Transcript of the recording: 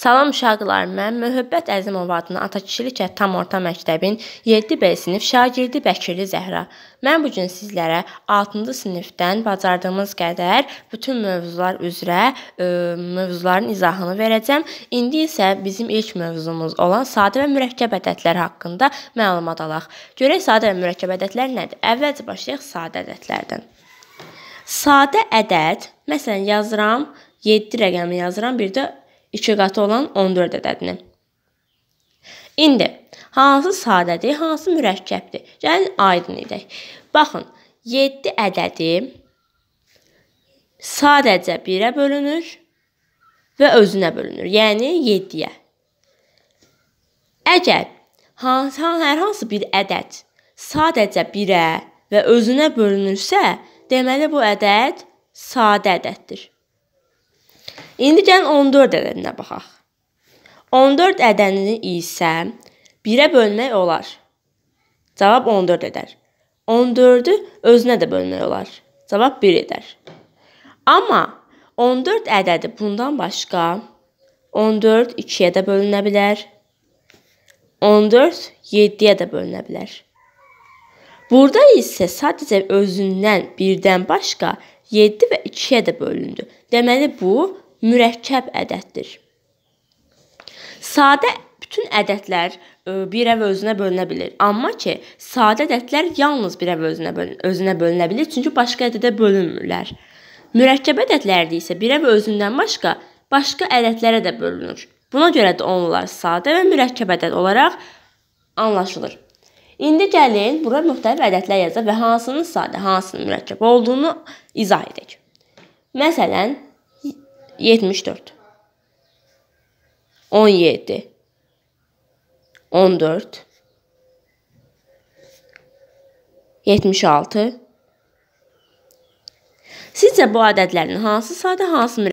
Salam uşaqlar, mən Məhəbbət Əzimova adına Atakişilik Ət Tam Orta Məktəbin 7B sinif şagirdi Bəkirli Zəhra. Mən bu gün sizlərə 6-cı sinifdən bacardığımız qədər bütün mövzular üzrə ə, e, mövzuların izahını verəcəm. İndi isə bizim ilk mövzumuz olan sadə və mürəkkəb ədədlər haqqında məlumat alaq. Görək sadə və mürəkkəb ədədlər nədir? Əvvəlcə başlayaq sadə ədədlərdən. Sadə ədəd, məsələn, yazıram 7 rəqəmi yazıram, bir də 2 qatı olan 14 ədədini. İndi hansı sadədir, hansı mürəkkəbdir? Gəlin aydın edək. Baxın, 7 ədədi sadəcə 1-ə bölünür və özünə bölünür, yəni 7-yə. Əgər hansı, hər hansı bir ədəd sadəcə 1-ə və özünə bölünürsə, deməli bu ədəd sadə ədəddir. İndi gəlin 14 ədədinə baxaq. 14 ədədini isə 1-ə bölmək olar. Cavab 14 edər. 14-ü özünə də bölmək olar. Cavab 1 edər. Amma 14 ədədi bundan başqa 14 2-yə də bölünə bilər. 14 7-yə də bölünə bilər. Burada isə sadəcə özündən birdən başqa 7 və 2-yə də bölündü. Deməli bu mürəkkəb ədəddir. Sadə bütün ədədlər e, birə və özünə bölünə bilər. Amma ki, sadə ədədlər yalnız birə və özünə bölün, özünə bölünə bilər, çünki başqa ədədə bölünmürlər. Mürəkkəb ədədlərdə isə birə və özündən başqa başqa ədədlərə də bölünür. Buna görə də onlar sadə və mürəkkəb ədəd olaraq anlaşılır. İndi gəlin bura müxtəlif ədədlər yazaq və hansının sadə, hansının mürəkkəb olduğunu izah edək. Məsələn, 74 17 14 76 Sizcə bu ədədlərin hansı sadə, hansı mürəkkəbdir?